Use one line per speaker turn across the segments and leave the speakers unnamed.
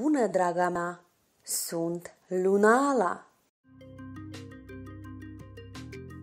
bună, draga mea! Sunt Lunala!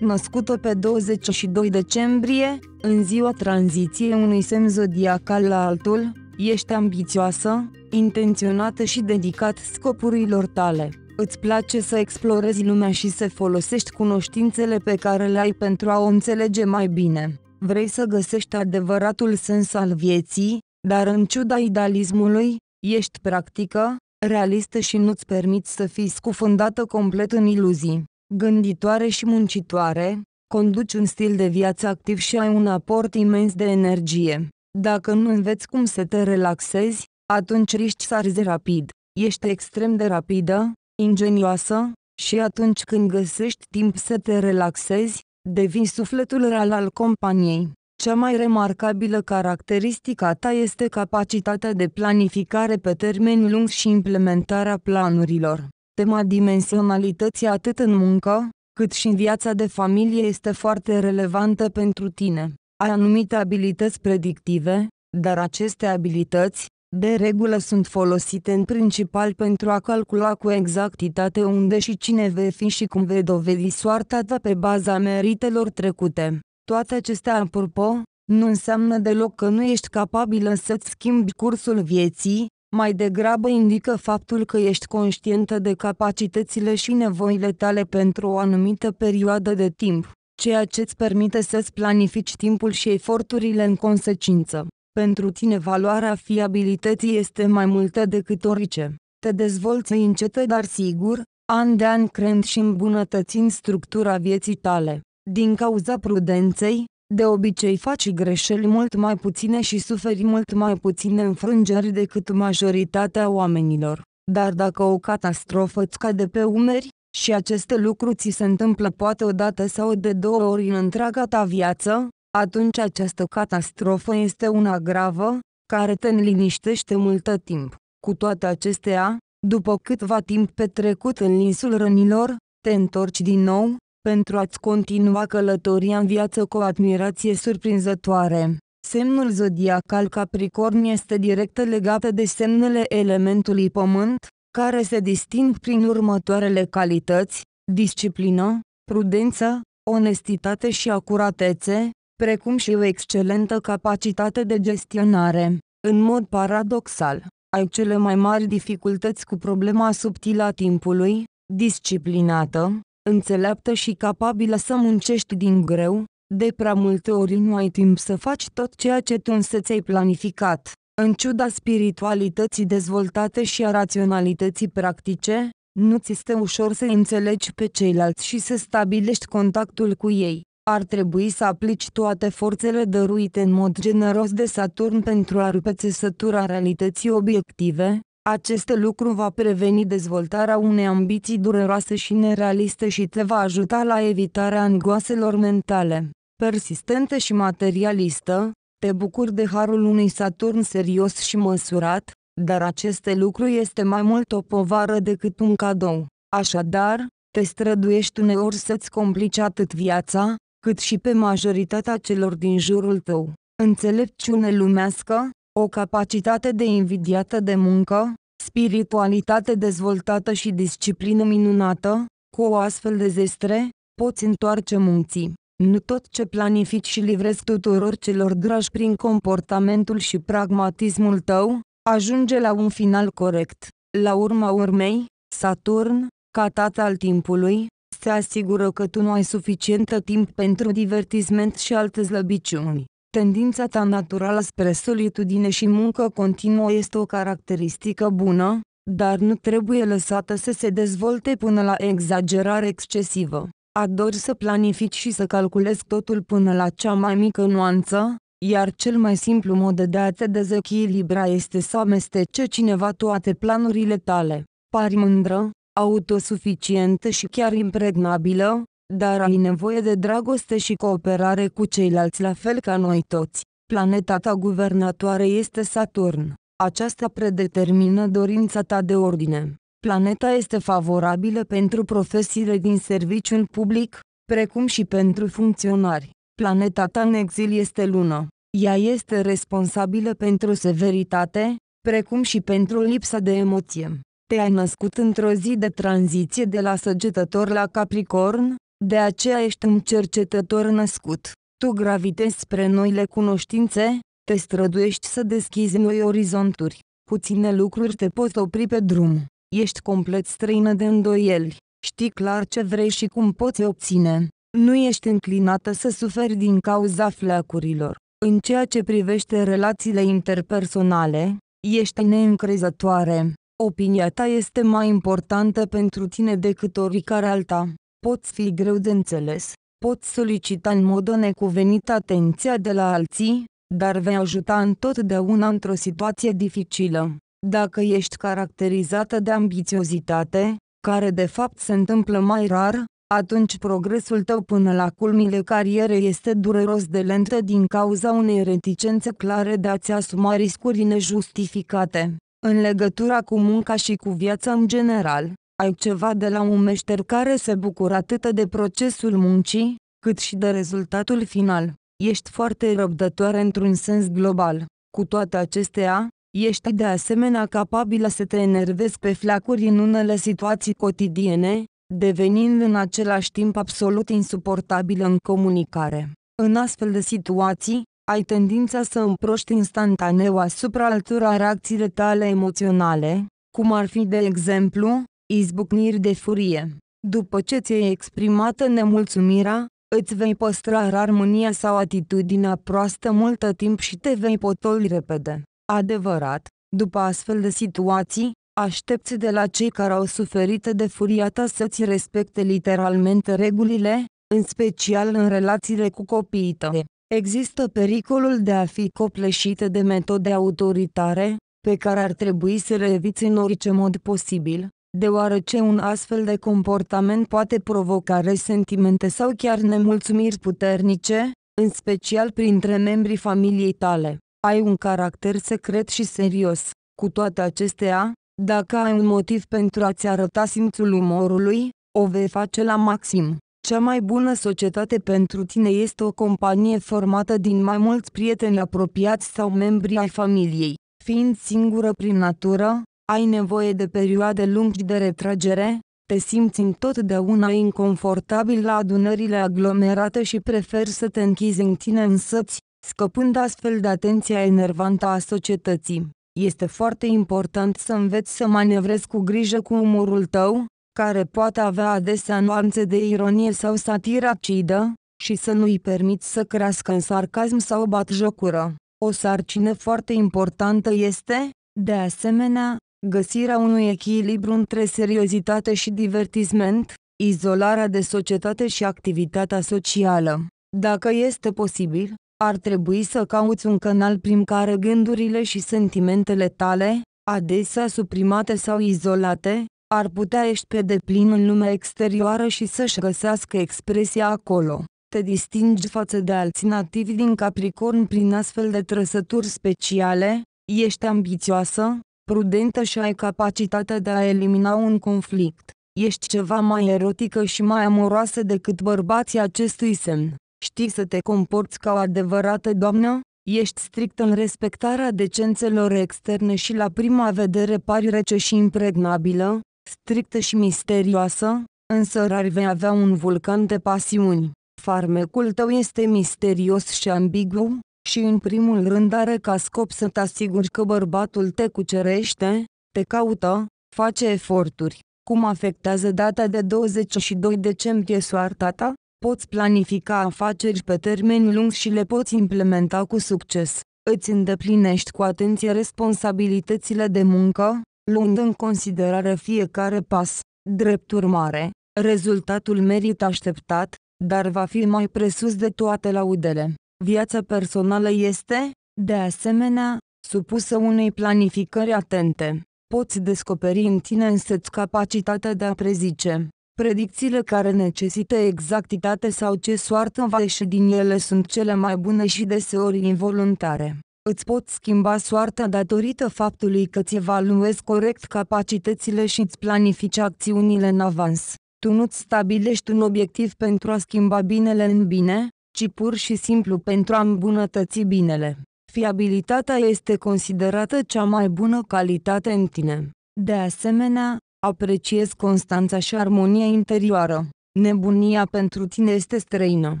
Născută pe 22 decembrie, în ziua tranziției unui semn zodiacal la altul, ești ambițioasă, intenționată și dedicat scopurilor tale. Îți place să explorezi lumea și să folosești cunoștințele pe care le ai pentru a o înțelege mai bine. Vrei să găsești adevăratul sens al vieții, dar în ciuda idealismului, Ești practică, realistă și nu-ți permiți să fii scufundată complet în iluzii. Gânditoare și muncitoare, conduci un stil de viață activ și ai un aport imens de energie. Dacă nu înveți cum să te relaxezi, atunci riști să arzi rapid. Ești extrem de rapidă, ingenioasă, și atunci când găsești timp să te relaxezi, devii sufletul real al companiei. Cea mai remarcabilă caracteristică a ta este capacitatea de planificare pe termen lung și implementarea planurilor. Tema dimensionalității atât în muncă, cât și în viața de familie este foarte relevantă pentru tine. Ai anumite abilități predictive, dar aceste abilități, de regulă sunt folosite în principal pentru a calcula cu exactitate unde și cine vei fi și cum vei dovedi soarta ta pe baza meritelor trecute. Toate acestea, apropo, nu înseamnă deloc că nu ești capabilă să-ți schimbi cursul vieții, mai degrabă indică faptul că ești conștientă de capacitățile și nevoile tale pentru o anumită perioadă de timp, ceea ce îți permite să-ți planifici timpul și eforturile în consecință. Pentru tine valoarea fiabilității este mai multă decât orice. Te dezvolți încetă dar sigur, an de an creând și îmbunătățind structura vieții tale. Din cauza prudenței, de obicei faci greșeli mult mai puține și suferi mult mai puține înfrângeri decât majoritatea oamenilor. Dar dacă o catastrofă îți cade pe umeri, și aceste lucruri ți se întâmplă poate odată sau de două ori în întreaga ta viață, atunci această catastrofă este una gravă, care te înliniștește multă timp. Cu toate acestea, după câtva timp petrecut în linsul rănilor, te întorci din nou, pentru a-ți continua călătoria în viață cu o admirație surprinzătoare. Semnul zodiacal Capricorn este direct legat de semnele elementului pământ, care se disting prin următoarele calități, disciplină, prudență, onestitate și acuratețe, precum și o excelentă capacitate de gestionare. În mod paradoxal, ai cele mai mari dificultăți cu problema subtilă a timpului, disciplinată, înțeleaptă și capabilă să muncești din greu, de prea multe ori nu ai timp să faci tot ceea ce tu însă ți-ai planificat. În ciuda spiritualității dezvoltate și a raționalității practice, nu ți este ușor să înțelegi pe ceilalți și să stabilești contactul cu ei. Ar trebui să aplici toate forțele dăruite în mod generos de Saturn pentru a rupe țesătura realității obiective, acest lucru va preveni dezvoltarea unei ambiții dureroase și nerealiste și te va ajuta la evitarea angoaselor mentale, persistente și materialistă, te bucuri de harul unui Saturn serios și măsurat, dar acest lucru este mai mult o povară decât un cadou. Așadar, te străduiești uneori să-ți complici atât viața, cât și pe majoritatea celor din jurul tău. Înțelepciune lumească, o capacitate de invidiată de muncă, spiritualitate dezvoltată și disciplină minunată, cu o astfel de zestre, poți întoarce munții. Nu tot ce planifici și livrezi tuturor celor dragi prin comportamentul și pragmatismul tău, ajunge la un final corect. La urma urmei, Saturn, ca tata al timpului, se asigură că tu nu ai suficientă timp pentru divertisment și alte slăbiciuni. Tendința ta naturală spre solitudine și muncă continuă este o caracteristică bună, dar nu trebuie lăsată să se dezvolte până la exagerare excesivă. Adori să planifici și să calculezi totul până la cea mai mică nuanță, iar cel mai simplu mod de a te dezechilibra este să amestece cineva toate planurile tale. Pari mândră, autosuficientă și chiar impregnabilă, dar ai nevoie de dragoste și cooperare cu ceilalți la fel ca noi toți. Planeta ta guvernatoare este Saturn. Aceasta predetermină dorința ta de ordine. Planeta este favorabilă pentru profesiile din serviciul public, precum și pentru funcționari. Planeta ta în exil este Luna. Ea este responsabilă pentru severitate, precum și pentru lipsa de emoție. Te-ai născut într-o zi de tranziție de la săgetător la capricorn, de aceea ești un cercetător născut. Tu gravitezi spre noile cunoștințe, te străduiești să deschizi noi orizonturi. Puține lucruri te pot opri pe drum. Ești complet străină de îndoieli. Știi clar ce vrei și cum poți obține. Nu ești înclinată să suferi din cauza fleacurilor. În ceea ce privește relațiile interpersonale, ești neîncrezătoare. Opinia ta este mai importantă pentru tine decât oricare alta pot fi greu de înțeles, pot solicita în mod necuvenit atenția de la alții, dar vei ajuta întotdeauna într-o situație dificilă. Dacă ești caracterizată de ambițiozitate, care de fapt se întâmplă mai rar, atunci progresul tău până la culmile carierei este dureros de lentă din cauza unei reticențe clare de a-ți asuma riscuri nejustificate. În legătura cu munca și cu viața în general, ai ceva de la un meșter care se bucură atât de procesul muncii, cât și de rezultatul final. Ești foarte răbdătoare într-un sens global. Cu toate acestea, ești de asemenea capabilă să te enervezi pe flacuri în unele situații cotidiene, devenind în același timp absolut insuportabilă în comunicare. În astfel de situații, ai tendința să împroști instantaneu asupra altora reacțiile tale emoționale, cum ar fi de exemplu, izbucniri de furie. După ce ți-e exprimată nemulțumirea, îți vei păstra armonia sau atitudinea proastă multă timp și te vei potoli repede. Adevărat, după astfel de situații, aștepți de la cei care au suferit de furia ta să-ți respecte literalmente regulile, în special în relațiile cu copiii tăi. Există pericolul de a fi copleșită de metode autoritare, pe care ar trebui să le eviți în orice mod posibil, deoarece un astfel de comportament poate provoca resentimente sau chiar nemulțumiri puternice, în special printre membrii familiei tale. Ai un caracter secret și serios. Cu toate acestea, dacă ai un motiv pentru a-ți arăta simțul umorului, o vei face la maxim. Cea mai bună societate pentru tine este o companie formată din mai mulți prieteni apropiați sau membri ai familiei. Fiind singură prin natură, ai nevoie de perioade lungi de retragere? Te simți întotdeauna inconfortabil la adunările aglomerate și preferi să te închizi în tine însăți, scăpând astfel de atenția enervantă a societății. Este foarte important să înveți să manevrezi cu grijă cu umorul tău, care poate avea adesea nuanțe de ironie sau satiră acidă, și să nu-i permiți să crească în sarcasm sau bat jocură. O sarcină foarte importantă este, de asemenea, găsirea unui echilibru între seriozitate și divertisment, izolarea de societate și activitatea socială. Dacă este posibil, ar trebui să cauți un canal prin care gândurile și sentimentele tale, adesea suprimate sau izolate, ar putea ieși pe deplin în lumea exterioară și să-și găsească expresia acolo. Te distingi față de alții nativi din Capricorn prin astfel de trăsături speciale, ești ambițioasă, prudentă și ai capacitatea de a elimina un conflict. Ești ceva mai erotică și mai amoroasă decât bărbații acestui semn. Știi să te comporți ca o adevărată doamnă? Ești strict în respectarea decențelor externe și la prima vedere pari rece și impregnabilă, strictă și misterioasă, însă rar vei avea un vulcan de pasiuni. Farmecul tău este misterios și ambigu, și în primul rând are ca scop să te asiguri că bărbatul te cucerește, te caută, face eforturi. Cum afectează data de 22 decembrie soarta ta? Poți planifica afaceri pe termen lung și le poți implementa cu succes. Îți îndeplinești cu atenție responsabilitățile de muncă, luând în considerare fiecare pas. Drept urmare, rezultatul merită așteptat, dar va fi mai presus de toate laudele. Viața personală este, de asemenea, supusă unei planificări atente. Poți descoperi în tine însăți capacitatea de a prezice. Predicțiile care necesită exactitate sau ce soartă va ieși din ele sunt cele mai bune și deseori involuntare. Îți pot schimba soarta datorită faptului că ți evaluezi corect capacitățile și îți planifici acțiunile în avans. Tu nu-ți stabilești un obiectiv pentru a schimba binele în bine, ci pur și simplu pentru a îmbunătăți binele. Fiabilitatea este considerată cea mai bună calitate în tine. De asemenea, apreciez constanța și armonia interioară. Nebunia pentru tine este străină.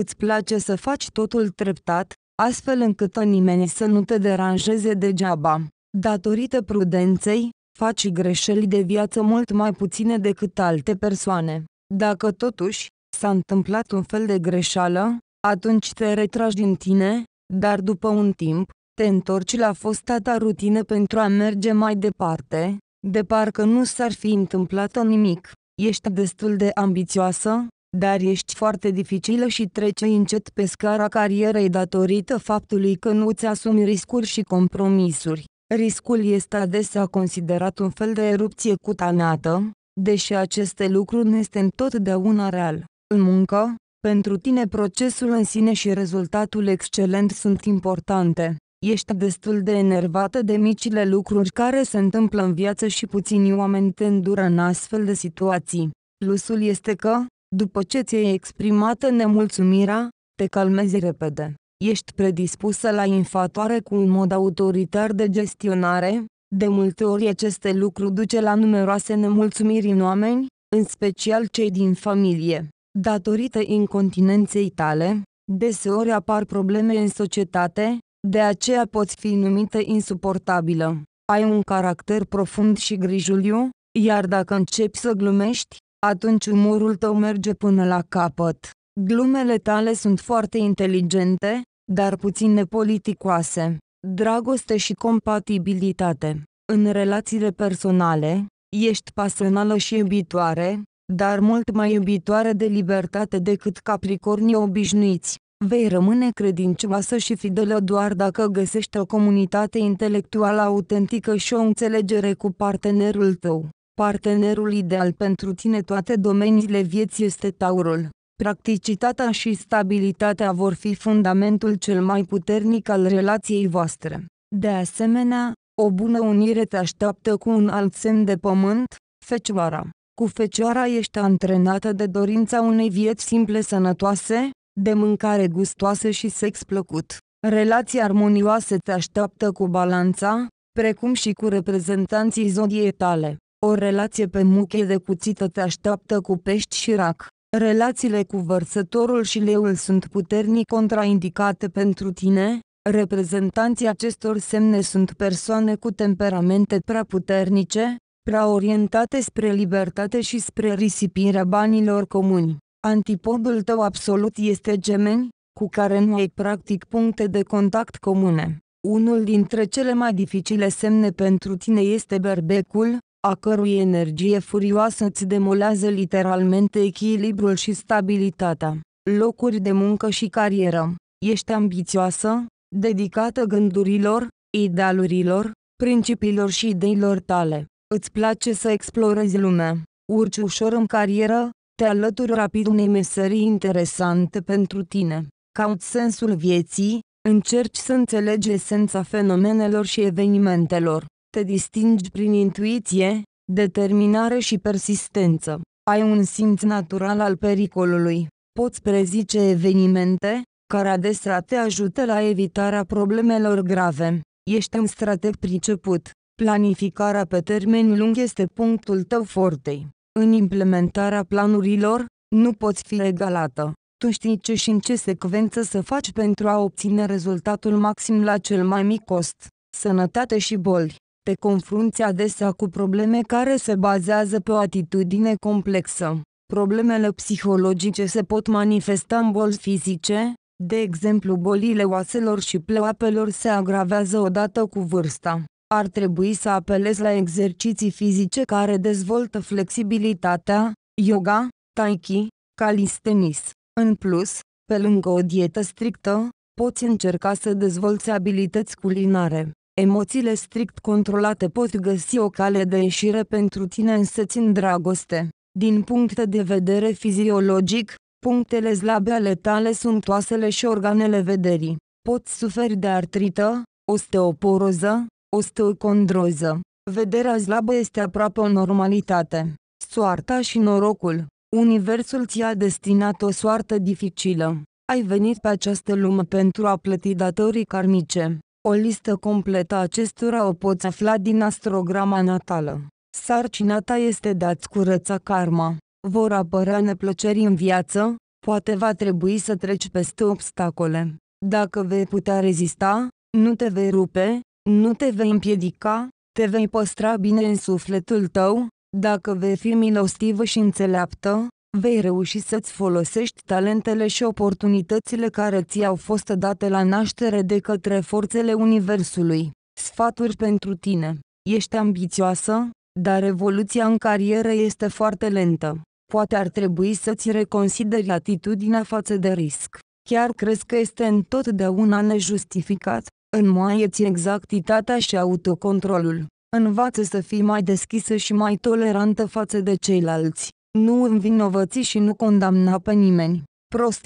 Îți place să faci totul treptat, astfel încât nimeni să nu te deranjeze degeaba. Datorită prudenței, faci greșeli de viață mult mai puține decât alte persoane. Dacă totuși s-a întâmplat un fel de greșeală, atunci te retragi din tine, dar după un timp, te întorci la fosta ta rutină pentru a merge mai departe, de parcă nu s-ar fi întâmplat nimic. Ești destul de ambițioasă, dar ești foarte dificilă și trece încet pe scara carierei datorită faptului că nu ți asumi riscuri și compromisuri. Riscul este adesea considerat un fel de erupție cutanată, deși acest lucru nu este întotdeauna real. În muncă, pentru tine procesul în sine și rezultatul excelent sunt importante. Ești destul de enervată de micile lucruri care se întâmplă în viață și puțini oameni te îndură în astfel de situații. Plusul este că, după ce ți-ai exprimată nemulțumirea, te calmezi repede. Ești predispusă la infatoare cu un mod autoritar de gestionare, de multe ori aceste lucruri duce la numeroase nemulțumiri în oameni, în special cei din familie. Datorită incontinenței tale, deseori apar probleme în societate, de aceea poți fi numită insuportabilă. Ai un caracter profund și grijuliu, iar dacă începi să glumești, atunci umorul tău merge până la capăt. Glumele tale sunt foarte inteligente, dar puțin nepoliticoase. Dragoste și compatibilitate În relațiile personale, ești pasională și iubitoare, dar mult mai iubitoare de libertate decât capricornii obișnuiți. Vei rămâne credincioasă și fidelă doar dacă găsești o comunitate intelectuală autentică și o înțelegere cu partenerul tău. Partenerul ideal pentru tine toate domeniile vieții este Taurul. Practicitatea și stabilitatea vor fi fundamentul cel mai puternic al relației voastre. De asemenea, o bună unire te așteaptă cu un alt semn de pământ, Fecioara. Cu fecioara ești antrenată de dorința unei vieți simple sănătoase, de mâncare gustoasă și sex plăcut. Relații armonioase te așteaptă cu balanța, precum și cu reprezentanții zodiei tale. O relație pe muche de cuțită te așteaptă cu pești și rac. Relațiile cu vărsătorul și leul sunt puternic contraindicate pentru tine, reprezentanții acestor semne sunt persoane cu temperamente prea puternice, prea orientate spre libertate și spre risipirea banilor comuni. Antipodul tău absolut este gemeni, cu care nu ai practic puncte de contact comune. Unul dintre cele mai dificile semne pentru tine este berbecul, a cărui energie furioasă îți demolează literalmente echilibrul și stabilitatea, locuri de muncă și carieră. Ești ambițioasă, dedicată gândurilor, idealurilor, principiilor și ideilor tale. Îți place să explorezi lumea, urci ușor în carieră, te alături rapid unei meserii interesante pentru tine. Cauți sensul vieții, încerci să înțelegi esența fenomenelor și evenimentelor. Te distingi prin intuiție, determinare și persistență. Ai un simț natural al pericolului. Poți prezice evenimente, care adesea te ajută la evitarea problemelor grave. Ești un strateg priceput. Planificarea pe termen lung este punctul tău fortei. În implementarea planurilor, nu poți fi egalată. Tu știi ce și în ce secvență să faci pentru a obține rezultatul maxim la cel mai mic cost. Sănătate și boli. Te confrunți adesea cu probleme care se bazează pe o atitudine complexă. Problemele psihologice se pot manifesta în boli fizice, de exemplu bolile oaselor și pleoapelor se agravează odată cu vârsta ar trebui să apelezi la exerciții fizice care dezvoltă flexibilitatea, yoga, tai chi, calistenis. În plus, pe lângă o dietă strictă, poți încerca să dezvolți abilități culinare. Emoțiile strict controlate pot găsi o cale de ieșire pentru tine însăți țin dragoste. Din punct de vedere fiziologic, punctele slabe ale tale sunt oasele și organele vederii. Poți suferi de artrită, osteoporoză, Osteocondroză. Vederea slabă este aproape o normalitate. Soarta și norocul. Universul ți-a destinat o soartă dificilă. Ai venit pe această lume pentru a plăti datorii karmice. O listă completă acestora o poți afla din astrograma natală. Sarcina ta este de a-ți curăța karma. Vor apărea neplăceri în viață, poate va trebui să treci peste obstacole. Dacă vei putea rezista, nu te vei rupe, nu te vei împiedica, te vei păstra bine în sufletul tău, dacă vei fi milostivă și înțeleaptă, vei reuși să-ți folosești talentele și oportunitățile care ți-au fost date la naștere de către forțele Universului. Sfaturi pentru tine. Ești ambițioasă, dar evoluția în carieră este foarte lentă. Poate ar trebui să-ți reconsideri atitudinea față de risc. Chiar crezi că este întotdeauna nejustificat? Înmoaieți exactitatea și autocontrolul. Învață să fii mai deschisă și mai tolerantă față de ceilalți. Nu învinovăți și nu condamna pe nimeni.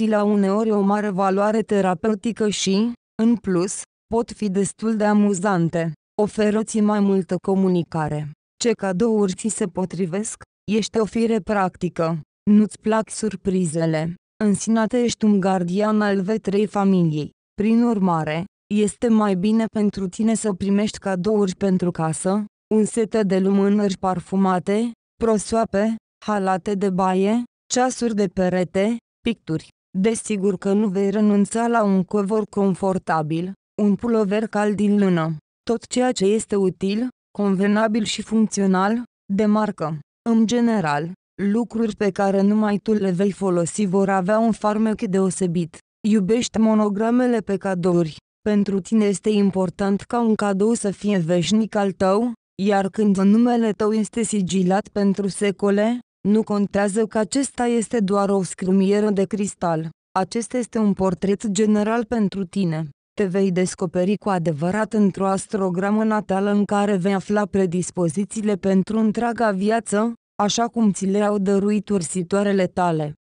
la uneori o mare valoare terapeutică și, în plus, pot fi destul de amuzante. Oferă-ți mai multă comunicare. Ce cadouri ți se potrivesc? Ești o fire practică. Nu-ți plac surprizele. În sinate ești un gardian al vetrei familiei. Prin urmare, este mai bine pentru tine să primești cadouri pentru casă, un set de lumânări parfumate, prosoape, halate de baie, ceasuri de perete, picturi. Desigur că nu vei renunța la un covor confortabil, un pulover cald din lână, tot ceea ce este util, convenabil și funcțional, de marcă. În general, lucruri pe care numai tu le vei folosi vor avea un farmec deosebit. Iubești monogramele pe cadouri. Pentru tine este important ca un cadou să fie veșnic al tău, iar când numele tău este sigilat pentru secole, nu contează că acesta este doar o scrumieră de cristal. Acesta este un portret general pentru tine. Te vei descoperi cu adevărat într-o astrogramă natală în care vei afla predispozițiile pentru întreaga viață, așa cum ți le-au dăruit ursitoarele tale.